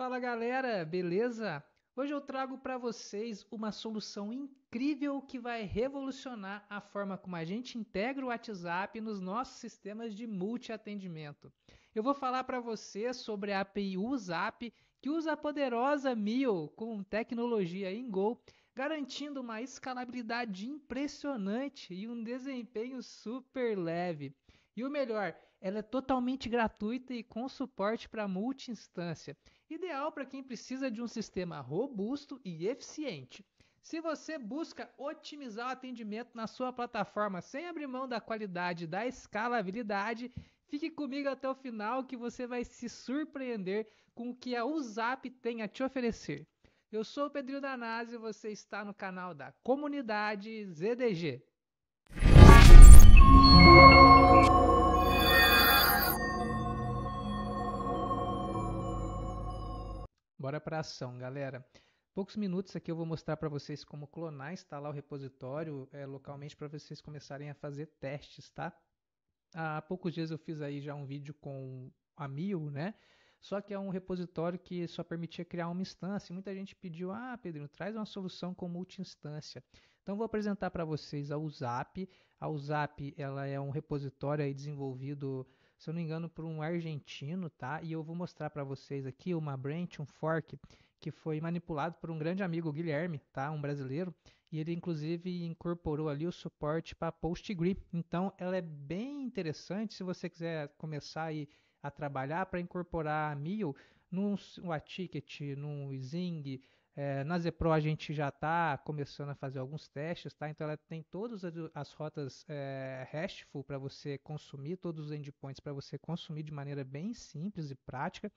Fala galera, beleza? Hoje eu trago para vocês uma solução incrível que vai revolucionar a forma como a gente integra o WhatsApp nos nossos sistemas de multi-atendimento. Eu vou falar para você sobre a API UZAP, que usa a poderosa Mio com tecnologia em Go, garantindo uma escalabilidade impressionante e um desempenho super leve. E o melhor, ela é totalmente gratuita e com suporte para multi-instância, ideal para quem precisa de um sistema robusto e eficiente. Se você busca otimizar o atendimento na sua plataforma sem abrir mão da qualidade e da escalabilidade, fique comigo até o final que você vai se surpreender com o que a USAP tem a te oferecer. Eu sou o Pedrinho Danazzi e você está no canal da comunidade ZDG. Bora para ação, galera. Poucos minutos aqui eu vou mostrar para vocês como clonar, instalar o repositório é, localmente para vocês começarem a fazer testes, tá? Há poucos dias eu fiz aí já um vídeo com a Mil, né? Só que é um repositório que só permitia criar uma instância. Muita gente pediu, ah, Pedrinho, traz uma solução com multi-instância. Então, vou apresentar para vocês a USAP. A USAP ela é um repositório desenvolvido se eu não me engano, por um argentino, tá? E eu vou mostrar para vocês aqui uma branch, um fork, que foi manipulado por um grande amigo, Guilherme, tá? Um brasileiro. E ele, inclusive, incorporou ali o suporte para PostgreSQL. Então, ela é bem interessante se você quiser começar aí a trabalhar para incorporar a Mio num Ticket, num Zing, é, na Zepro a gente já está começando a fazer alguns testes, tá? Então ela tem todas as rotas é, RESTful para você consumir, todos os endpoints para você consumir de maneira bem simples e prática.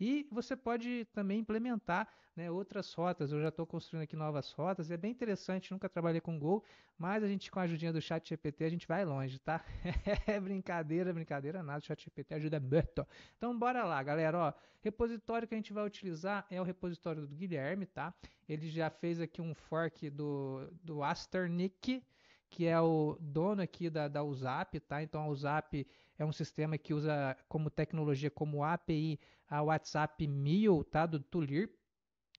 E você pode também implementar né, outras rotas. Eu já estou construindo aqui novas rotas. É bem interessante, nunca trabalhei com Go, mas a gente, com a ajudinha do chat GPT, a gente vai longe, tá? É brincadeira, brincadeira nada. O chat GPT ajuda muito. Então, bora lá, galera. Ó, repositório que a gente vai utilizar é o repositório do Guilherme, tá? Ele já fez aqui um fork do, do Asternick, que é o dono aqui da, da USAP, tá? Então, a USAP é um sistema que usa como tecnologia, como API, a WhatsApp Mio, tá? Do Tulir.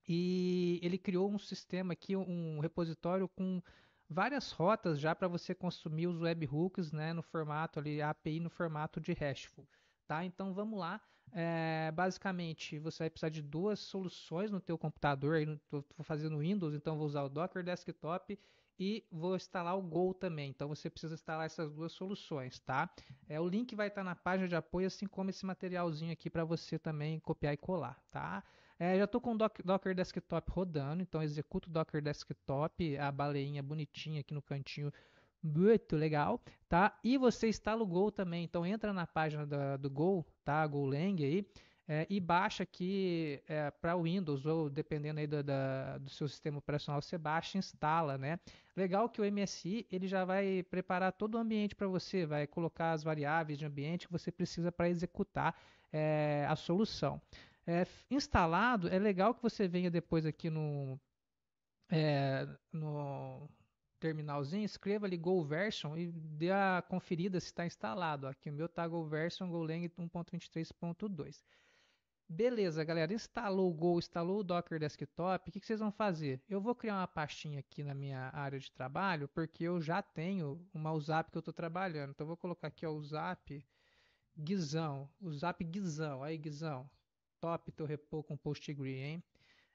E ele criou um sistema aqui, um repositório com várias rotas já para você consumir os webhooks, né? No formato ali, API no formato de RESTful. Tá? Então vamos lá. É, basicamente, você vai precisar de duas soluções no teu computador. Estou fazendo Windows, então vou usar o Docker Desktop e vou instalar o Go também. Então você precisa instalar essas duas soluções, tá? É, o link vai estar tá na página de apoio, assim como esse materialzinho aqui para você também copiar e colar, tá? É, já estou com o Docker Desktop rodando, então executo o Docker Desktop, a baleinha bonitinha aqui no cantinho muito legal, tá? E você instala o Go também, então entra na página do Go, tá? Golang aí, é, e baixa aqui é, para Windows, ou dependendo aí do, da, do seu sistema operacional, você baixa e instala, né? Legal que o MSI, ele já vai preparar todo o ambiente para você, vai colocar as variáveis de ambiente que você precisa para executar é, a solução. É, instalado, é legal que você venha depois aqui no, é, no terminalzinho, escreva ali Go Version e dê a conferida se está instalado. Aqui o meu está Go Version GoLang 1.23.2. Beleza, galera, instalou o Go, instalou o Docker Desktop, o que, vocês vão fazer? Eu vou criar uma pastinha aqui na minha área de trabalho, porque eu já tenho uma USAP que eu estou trabalhando. Então, eu vou colocar aqui o USAP Guizão, USAP Guizão, aí Guizão, top teu repo com PostgreSQL, hein?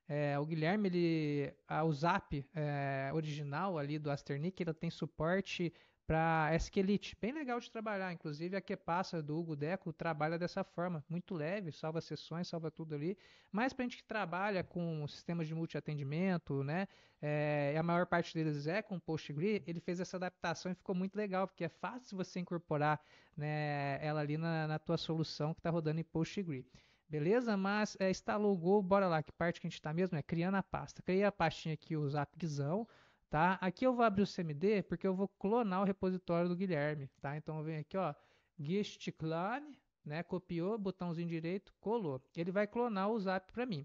É, o Guilherme, ele, a USAP é, original ali do Asternic, ela tem suporte para SQLite, Bem legal de trabalhar, inclusive a que passa do Hugo Deco trabalha dessa forma, muito leve, salva sessões, salva tudo ali. Mas para a gente que trabalha com sistemas de multiatendimento, né, é, a maior parte deles é com PostgreSQL, ele fez essa adaptação e ficou muito legal, porque é fácil você incorporar né, ela ali na, na tua solução que está rodando em PostgreSQL. Beleza? Mas é, instalou o Go, bora lá, que parte que a gente está mesmo? É criando a pasta. Criei a pastinha aqui, o Zapzão, Tá? Aqui eu vou abrir o CMD porque eu vou clonar o repositório do Guilherme. Tá? Então eu venho aqui, ó, gist clone, né? copiou, botãozinho direito, colou. Ele vai clonar o zap para mim.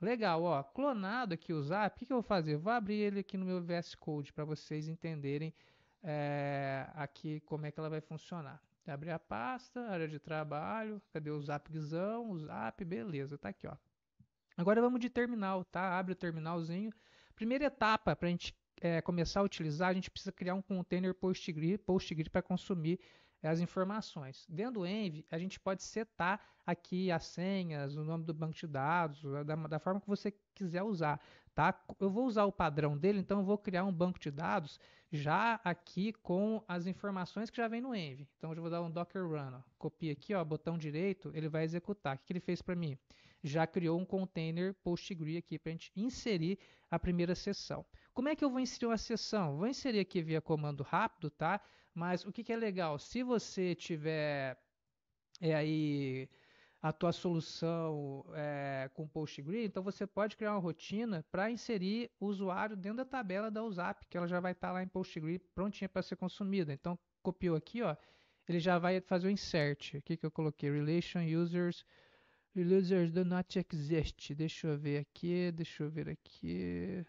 Legal, ó, clonado aqui o zap, o que, que eu vou fazer? Eu vou abrir ele aqui no meu VS Code para vocês entenderem é, aqui como é que ela vai funcionar. Abrir a pasta, área de trabalho, cadê o zapzão, o zap, beleza, tá aqui, ó. Agora vamos de terminal, tá? Abre o terminalzinho. Primeira etapa para a gente é, começar a utilizar, a gente precisa criar um container PostgreSQL Postgre para consumir é, as informações. Dentro do Env, a gente pode setar aqui as senhas, o nome do banco de dados, da, da, forma que você quiser usar. Tá? Eu vou usar o padrão dele, então eu vou criar um banco de dados já aqui com as informações que já vem no Env. Então eu vou dar um Docker Run, ó. copia aqui, ó, botão direito, ele vai executar. O que, que ele fez para mim? Já criou um container PostgreSQL aqui para a gente inserir a primeira sessão. Como é que eu vou inserir uma sessão? Vou inserir aqui via comando rápido, tá? Mas o que, que é legal? Se você tiver é aí a tua solução é, com PostgreSQL, então você pode criar uma rotina para inserir o usuário dentro da tabela da USAP, que ela já vai estar tá lá em PostgreSQL prontinha para ser consumida. Então copiou aqui, ó, ele já vai fazer o insert. O que, que eu coloquei? Relation users users do not exist. Deixa eu ver aqui, deixa eu ver aqui.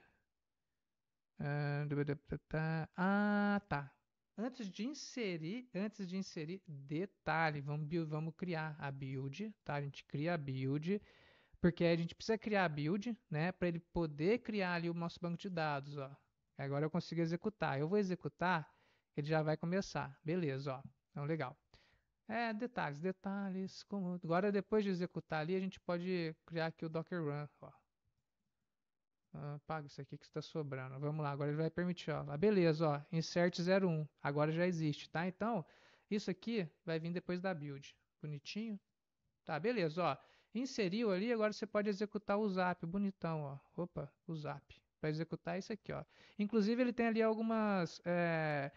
Ah, tá. Antes de inserir, antes de inserir detalhe, vamos, build, vamos criar a build, tá? A gente cria a build, porque a gente precisa criar a build, né? Para ele poder criar ali o nosso banco de dados, ó. Agora eu consigo executar. Eu vou executar, ele já vai começar. Beleza, ó. Então, legal. É, detalhes, detalhes. Como... Agora, depois de executar ali, a gente pode criar aqui o Docker Run, ó. Ah, paga isso aqui que está sobrando. Vamos lá, agora ele vai permitir, ó. Ah, beleza, ó, insert 01. Agora já existe, tá? Então, isso aqui vai vir depois da build. Bonitinho. Tá, beleza, ó. Inseriu ali, agora você pode executar o zap, bonitão, ó. Opa, o zap. Para executar isso aqui, ó. Inclusive, ele tem ali algumas... É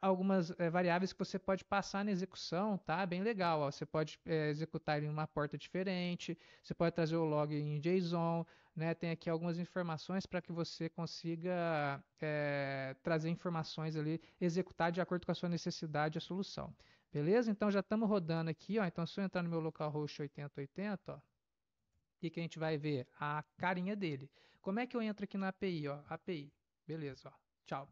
algumas é, variáveis que você pode passar na execução, tá? Bem legal. Ó. Você pode é, executar em uma porta diferente, você pode trazer o log em JSON, né? Tem aqui algumas informações para que você consiga é, trazer informações ali, executar de acordo com a sua necessidade a solução. Beleza? Então já estamos rodando aqui, ó. Então se eu entrar no meu localhost 8080, ó, o que, que a gente vai ver? A carinha dele. Como é que eu entro aqui na API, ó? API. Beleza, ó. Tchau.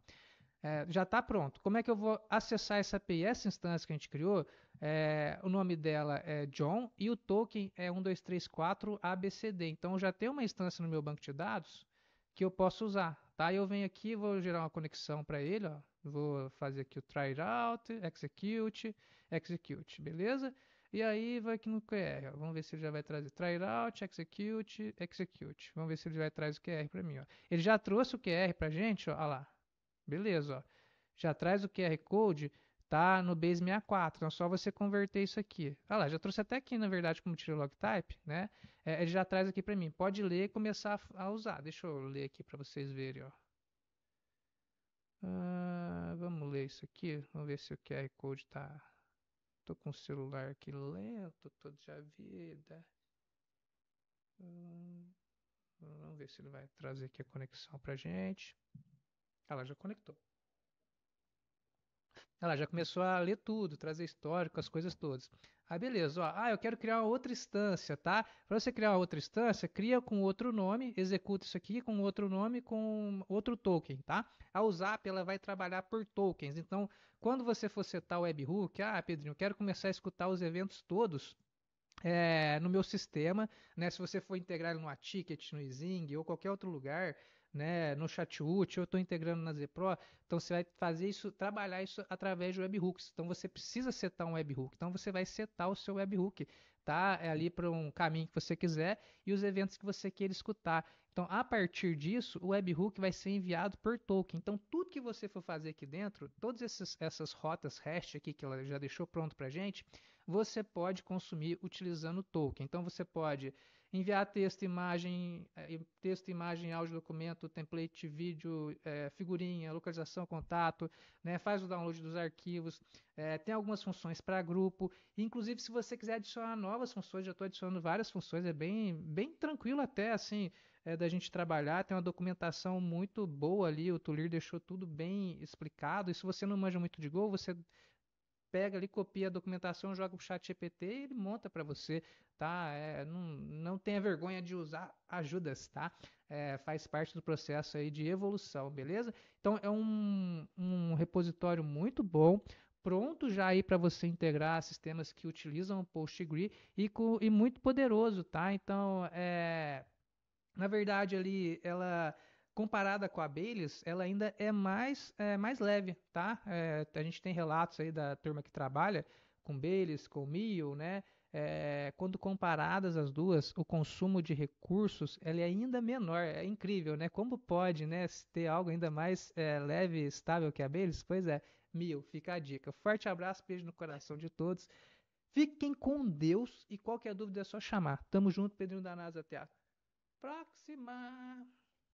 É, já está pronto. Como é que eu vou acessar essa API? Essa instância que a gente criou, é, o nome dela é John e o token é 1234ABCD. Então, eu já tenho uma instância no meu banco de dados que eu posso usar. Tá? Eu venho aqui, vou gerar uma conexão para ele. Ó. Vou fazer aqui o try out, execute, execute, beleza? E aí vai aqui no QR. Ó. Vamos ver se ele já vai trazer try out, execute, execute. Vamos ver se ele vai trazer o QR para mim. Ó. Ele já trouxe o QR para gente, olha lá. Beleza, ó. Já traz o QR Code, tá no Base 64, então é só você converter isso aqui. Olha, lá, já trouxe até aqui, na verdade, como tira log type, né? É, ele já traz aqui para mim. Pode ler e começar a, a, usar. Deixa eu ler aqui para vocês verem, ó. Ah, vamos ler isso aqui. Vamos ver se o QR Code tá... Tô com o celular aqui lento, todo já vida. Hum, vamos ver se ele vai trazer aqui a conexão pra gente. Ela já conectou. Ela já começou a ler tudo, trazer histórico, as coisas todas. Aí ah, beleza, ó, ah, eu quero criar uma outra instância, tá? Para você criar uma outra instância, cria com outro nome, executa isso aqui com outro nome, com outro token, tá? A USAP ela vai trabalhar por tokens. Então, quando você for setar o webhook, ah, Pedrinho, eu quero começar a escutar os eventos todos, é, no meu sistema, né? Se você for integrar no A-Ticket, no Zing ou qualquer outro lugar, né, no Chatute, eu estou integrando na Zpro, então você vai fazer isso, trabalhar isso através de webhooks. Então você precisa setar um webhook. Então você vai setar o seu webhook, tá? É ali para um caminho que você quiser e os eventos que você queira escutar. Então, a partir disso, o webhook vai ser enviado por token. Então, tudo que você for fazer aqui dentro, todas essas, essas rotas hash aqui que ela já deixou pronto para gente, você pode consumir utilizando o token. Então você pode enviar texto, imagem, eh, texto, imagem, áudio, documento, template, vídeo, é, figurinha, localização, contato, né? faz o download dos arquivos, é, tem algumas funções para grupo. Inclusive, se você quiser adicionar novas funções, já estou adicionando várias funções, é bem, bem tranquilo até assim. É, da gente trabalhar, tem uma documentação muito boa ali, o Tulir deixou tudo bem explicado, e se você não manja muito de Go, você pega ali, copia a documentação, joga o chat GPT e ele monta para você, tá? É, não, não tenha vergonha de usar ajudas, tá? É, faz parte do processo aí de evolução, beleza? Então é um, um repositório muito bom, pronto já aí para você integrar sistemas que utilizam o PostgreSQL e, e, muito poderoso, tá? Então, é, na verdade ali, ela comparada com abelhas, ela ainda é mais, é, mais leve, tá? É, a gente tem relatos aí da turma que trabalha com abelhas, com mil, né? É, quando comparadas as duas, o consumo de recursos ele é ainda menor. É incrível, né? Como pode né, ter algo ainda mais é, leve e estável que abelhas? Pois é, mil, fica a dica. Forte abraço, beijo no coração de todos. Fiquem com Deus e qualquer dúvida é só chamar. Tamo junto, Pedrinho da NASA, até a próxima!